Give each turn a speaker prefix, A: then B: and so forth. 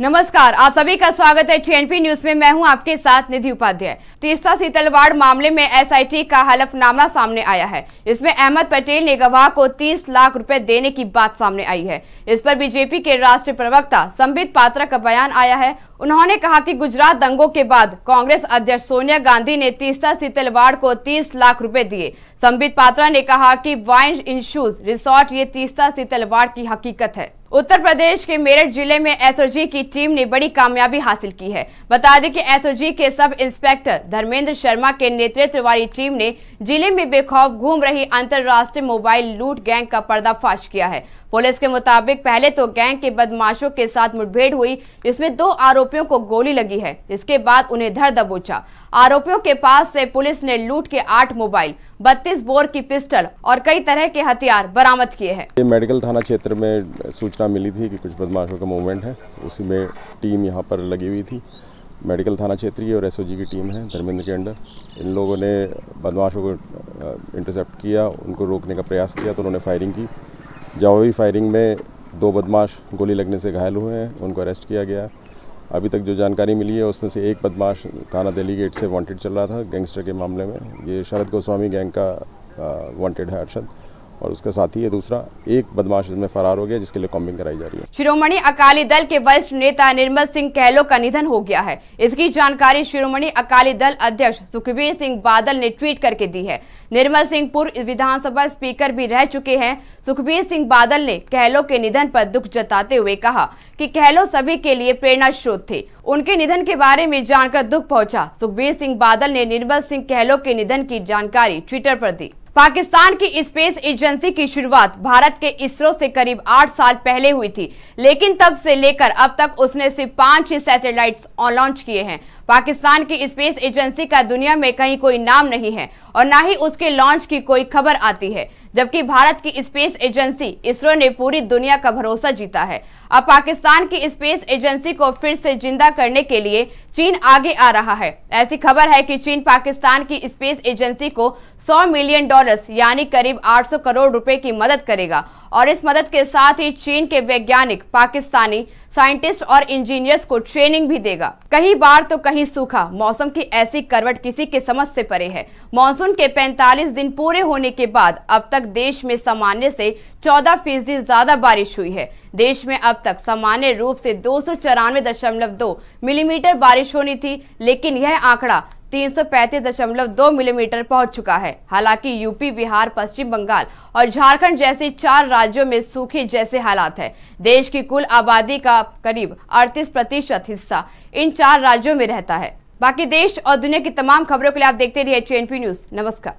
A: नमस्कार आप सभी का स्वागत है टीएनपी न्यूज में मैं हूं आपके साथ निधि उपाध्याय तीसरा सीतलवाड़ मामले में एसआईटी का हलफनामा सामने आया है इसमें अहमद पटेल ने गवाह को 30 लाख रुपए देने की बात सामने आई है इस पर बीजेपी के राष्ट्रीय प्रवक्ता संबित पात्रा का बयान आया है उन्होंने कहा कि गुजरात दंगों के बाद कांग्रेस अध्यक्ष सोनिया गांधी ने तीसरा सीतलवाड़ को तीस लाख रूपए दिए संबित पात्रा ने कहा की वाइन इंशूज रिसोर्ट ये तीसरा सीतलवाड़ की हकीकत है उत्तर प्रदेश के मेरठ जिले में एसओजी की टीम ने बड़ी कामयाबी हासिल की है बता दें कि एसओजी के सब इंस्पेक्टर धर्मेंद्र शर्मा के नेतृत्व वाली टीम ने जिले में बेखौफ घूम रही अंतर्राष्ट्रीय मोबाइल लूट गैंग का पर्दाफाश किया है पुलिस के मुताबिक पहले तो गैंग के बदमाशों के साथ मुठभेड़ हुई जिसमें दो आरोपियों को गोली लगी है इसके बाद उन्हें धर दबोचा आरोपियों के पास से पुलिस ने लूट के आठ मोबाइल बत्तीस बोर की पिस्टल और कई तरह के हथियार बरामद किए हैं
B: मेडिकल थाना क्षेत्र में सूचना मिली थी कि कुछ बदमाशों का मूवमेंट है उसी में टीम यहाँ पर लगी हुई थी मेडिकल थाना क्षेत्रीय और एस की टीम है धर्मेंद्र के अंडर इन लोगों ने बदमाशों को इंटरसेप्ट किया उनको रोकने का प्रयास किया तो उन्होंने फायरिंग की जवाबी फायरिंग में दो बदमाश गोली लगने से घायल हुए हैं उनको अरेस्ट किया गया अभी तक जो जानकारी मिली है उसमें से एक बदमाश थाना दिल्ली गेट से वांटेड चल रहा था गैंगस्टर के मामले में ये शरद गोस्वामी गैंग का वांटेड है अरशद और उसके साथ ही ये दूसरा एक बदमाश में फरार हो गया जिसके लिए कॉम्बिंग कराई जा रही है
A: शिरोमणि अकाली दल के वरिष्ठ नेता निर्मल सिंह कहलो का निधन हो गया है इसकी जानकारी शिरोमणि अकाली दल अध्यक्ष सुखबीर सिंह बादल ने ट्वीट करके दी है निर्मल सिंह पूर्व विधानसभा स्पीकर भी रह चुके हैं सुखबीर सिंह बादल ने कहलो के निधन पर दुख जताते हुए कहा कि कहलो सभी के लिए प्रेरणा स्रोत थे उनके निधन के बारे में जानकर दुख पहुंचा सुखबीर सिंह बादल ने निर्मल सिंह कहलो के निधन की जानकारी ट्विटर पर दी पाकिस्तान की स्पेस एजेंसी की शुरुआत भारत के इसरो से करीब आठ साल पहले हुई थी लेकिन तब से लेकर अब तक उसने सिर्फ पांच ही सैटेलाइट्स लॉन्च किए हैं पाकिस्तान की स्पेस एजेंसी का दुनिया में कहीं कोई नाम नहीं है और ना ही उसके लॉन्च की कोई खबर आती है जबकि भारत की स्पेस एजेंसी इसरो ने पूरी दुनिया का भरोसा जीता है अब पाकिस्तान की स्पेस एजेंसी को फिर से जिंदा करने के लिए चीन आगे आ रहा है ऐसी खबर है कि चीन पाकिस्तान की स्पेस एजेंसी को 100 मिलियन डॉलर्स यानी करीब 800 करोड़ रुपए की मदद करेगा और इस मदद के साथ ही चीन के वैज्ञानिक पाकिस्तानी साइंटिस्ट और इंजीनियर्स को ट्रेनिंग भी देगा कहीं बार तो कहीं सूखा मौसम की ऐसी करवट किसी के समझ से परे है मानसून के 45 दिन पूरे होने के बाद अब तक देश में सामान्य से 14 फीसदी ज्यादा बारिश हुई है देश में अब तक सामान्य रूप से दो मिलीमीटर mm बारिश बारिश होनी थी लेकिन यह आंकड़ा तीन मिलीमीटर पहुंच चुका है हालांकि यूपी बिहार पश्चिम बंगाल और झारखंड जैसे चार राज्यों में सूखे जैसे हालात है देश की कुल आबादी का करीब 38 प्रतिशत हिस्सा इन चार राज्यों में रहता है बाकी देश और दुनिया की तमाम खबरों के लिए आप देखते रहिए एच न्यूज नमस्कार